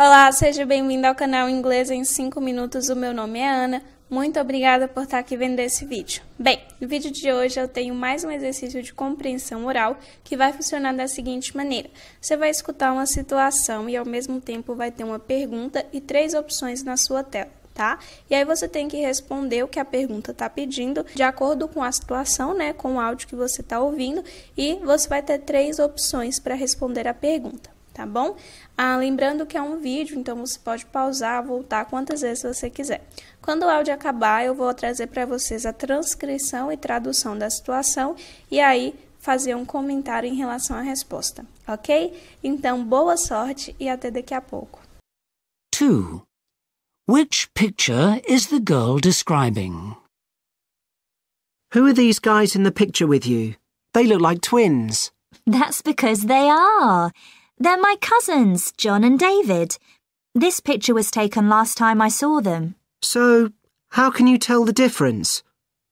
Olá, seja bem-vindo ao canal Inglês em 5 Minutos. O meu nome é Ana. Muito obrigada por estar aqui vendo esse vídeo. Bem, no vídeo de hoje eu tenho mais um exercício de compreensão oral que vai funcionar da seguinte maneira. Você vai escutar uma situação e ao mesmo tempo vai ter uma pergunta e três opções na sua tela. Tá? E aí você tem que responder o que a pergunta está pedindo, de acordo com a situação, né, com o áudio que você está ouvindo, e você vai ter três opções para responder a pergunta tá bom? Ah, lembrando que é um vídeo, então você pode pausar, voltar quantas vezes você quiser. Quando o áudio acabar, eu vou trazer para vocês a transcrição e tradução da situação e aí fazer um comentário em relação à resposta, ok? Então, boa sorte e até daqui a pouco. 2. Which picture is the girl describing? Who are these guys in the picture with you? They look like twins. That's because they are. They're my cousins, John and David. This picture was taken last time I saw them. So, how can you tell the difference?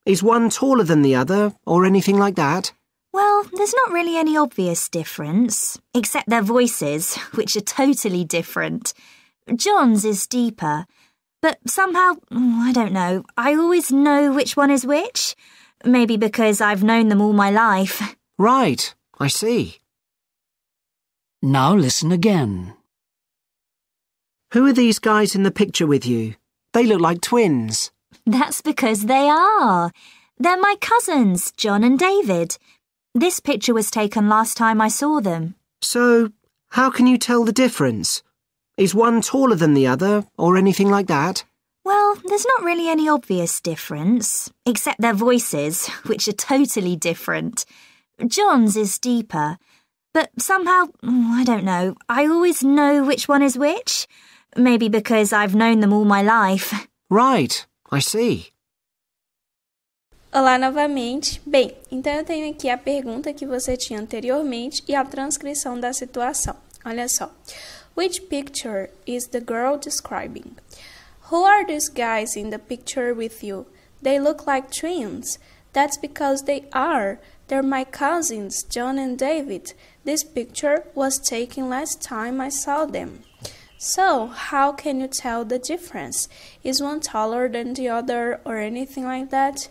Is one taller than the other, or anything like that? Well, there's not really any obvious difference, except their voices, which are totally different. John's is deeper, but somehow, mm, I don't know, I always know which one is which. Maybe because I've known them all my life. Right, I see. Now listen again. Who are these guys in the picture with you? They look like twins. That's because they are. They're my cousins, John and David. This picture was taken last time I saw them. So, how can you tell the difference? Is one taller than the other, or anything like that? Well, there's not really any obvious difference, except their voices, which are totally different. John's is deeper, but somehow, mm, I don't know, I always know which one is which. Maybe because I've known them all my life. Right, I see. Olá novamente. Bem, então eu tenho aqui a pergunta que você tinha anteriormente e a transcrição da situação. Olha só. Which picture is the girl describing? Who are these guys in the picture with you? They look like twins. That's because they are. They're my cousins, John and David. This picture was taken last time I saw them. So, how can you tell the difference? Is one taller than the other or anything like that?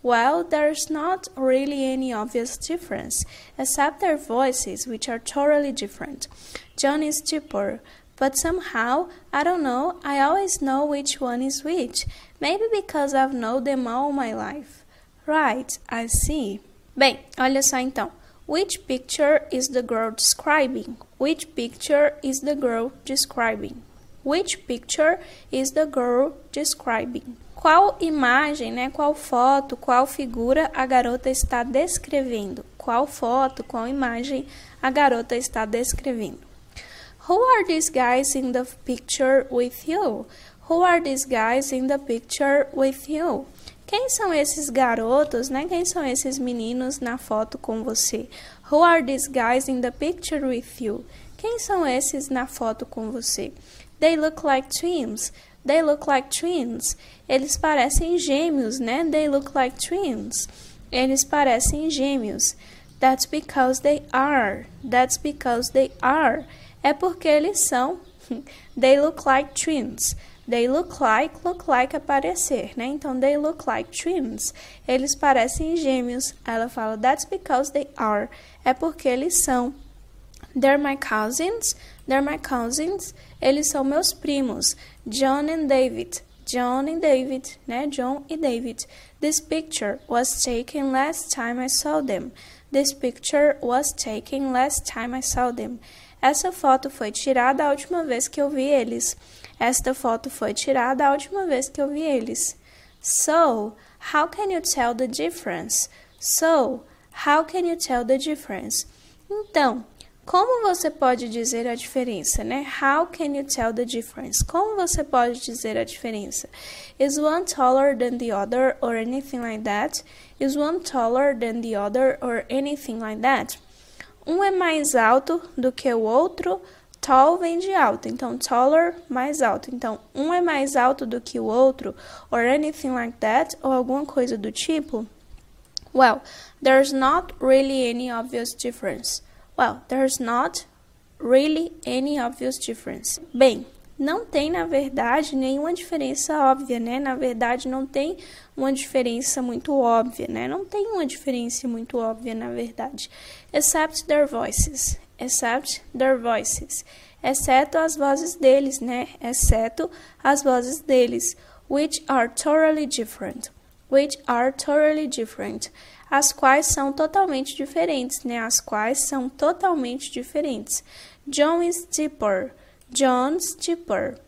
Well, there's not really any obvious difference, except their voices, which are totally different. John is deeper, but somehow, I don't know, I always know which one is which. Maybe because I've known them all my life. Right, I see. Bem, olha só então. Which picture is the girl describing? Which picture is the girl describing? Which picture is the girl describing? Qual imagem, né? Qual foto, qual figura a garota está descrevendo? Qual foto, qual imagem a garota está descrevendo? Who are these guys in the picture with you? Who are these guys in the picture with you? Quem são esses garotos, né? Quem são esses meninos na foto com você? Who are these guys in the picture with you? Quem são esses na foto com você? They look like twins. They look like twins. Eles parecem gêmeos, né? They look like twins. Eles parecem gêmeos. That's because they are. That's because they are. É porque eles são. They look like twins. They look like, look like aparecer, né? Então, they look like twins. Eles parecem gêmeos. Ela fala, that's because they are. É porque eles são. They're my cousins. They're my cousins. Eles são meus primos. John and David. John and David, né? John e David. This picture was taken last time I saw them. This picture was taken last time I saw them. Essa foto foi tirada a última vez que eu vi eles. Esta foto foi tirada a última vez que eu vi eles. So, how can you tell the difference? So, how can you tell the difference? Então, como você pode dizer a diferença, né? How can you tell the difference? Como você pode dizer a diferença? Is one taller than the other or anything like that? Is one taller than the other or anything like that? Um é mais alto do que o outro Tall vem de alto, então taller, mais alto. Então, um é mais alto do que o outro, or anything like that, ou alguma coisa do tipo. Well, there's not really any obvious difference. Well, there's not really any obvious difference. Bem, não tem, na verdade, nenhuma diferença óbvia, né? Na verdade, não tem uma diferença muito óbvia, né? Não tem uma diferença muito óbvia, na verdade. Except their voices except their voices, exceto as vozes deles, né? Exceto as vozes deles, which are totally different, which are totally different, as quais são totalmente diferentes, né? As quais são totalmente diferentes. John is deeper, John's deeper.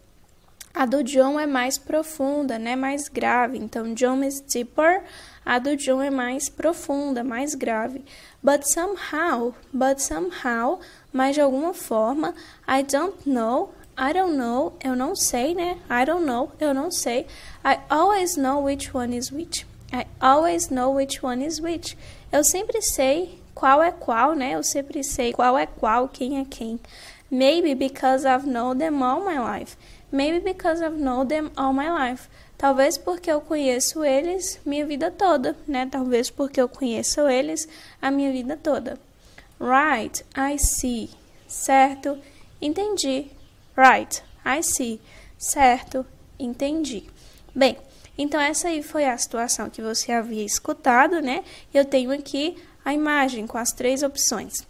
A do John é mais profunda, né? Mais grave. Então, John is deeper a do John é mais profunda, mais grave. But somehow, but somehow, mas de alguma forma, I don't know, I don't know, eu não sei, né? I don't know, eu não sei. I always know which one is which. I always know which one is which. Eu sempre sei qual é qual, né? Eu sempre sei qual é qual, quem é quem. Maybe because I've known them all my life. Maybe because I've known them all my life. Talvez porque eu conheço eles minha vida toda, né? Talvez porque eu conheço eles a minha vida toda. Right, I see. Certo, entendi. Right, I see. Certo, entendi. Bem, então essa aí foi a situação que você havia escutado, né? Eu tenho aqui a imagem com as três opções.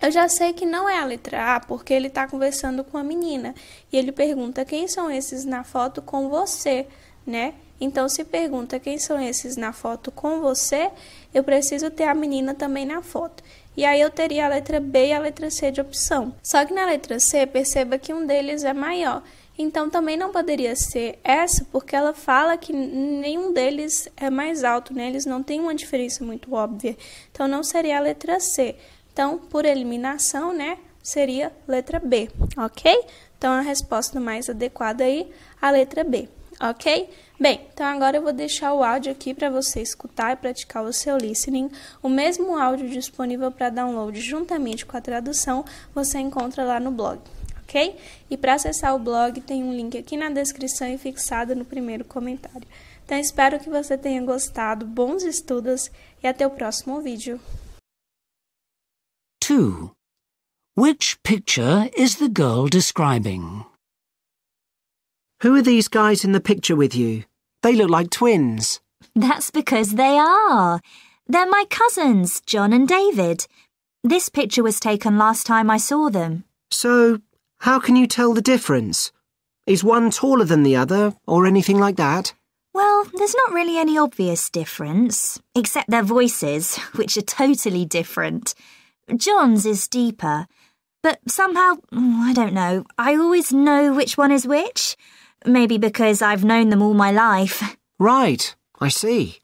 Eu já sei que não é a letra A, porque ele está conversando com a menina e ele pergunta quem são esses na foto com você né? Então se pergunta quem são esses na foto com você, eu preciso ter a menina também na foto. E aí eu teria a letra B e a letra C de opção. Só que na letra C, perceba que um deles é maior. Então também não poderia ser essa, porque ela fala que nenhum deles é mais alto, né? Eles não têm uma diferença muito óbvia. Então não seria a letra C. Então, por eliminação, né, seria letra B, OK? Então a resposta mais adequada aí, a letra B ok? Bem, então agora eu vou deixar o áudio aqui para você escutar e praticar o seu listening. O mesmo áudio disponível para download juntamente com a tradução você encontra lá no blog, ok? E para acessar o blog tem um link aqui na descrição e fixado no primeiro comentário. Então espero que você tenha gostado, bons estudos e até o próximo vídeo. 2. Which picture is the girl describing? Who are these guys in the picture with you? They look like twins. That's because they are. They're my cousins, John and David. This picture was taken last time I saw them. So, how can you tell the difference? Is one taller than the other, or anything like that? Well, there's not really any obvious difference, except their voices, which are totally different. John's is deeper, but somehow, mm, I don't know, I always know which one is which. Maybe because I've known them all my life. Right, I see.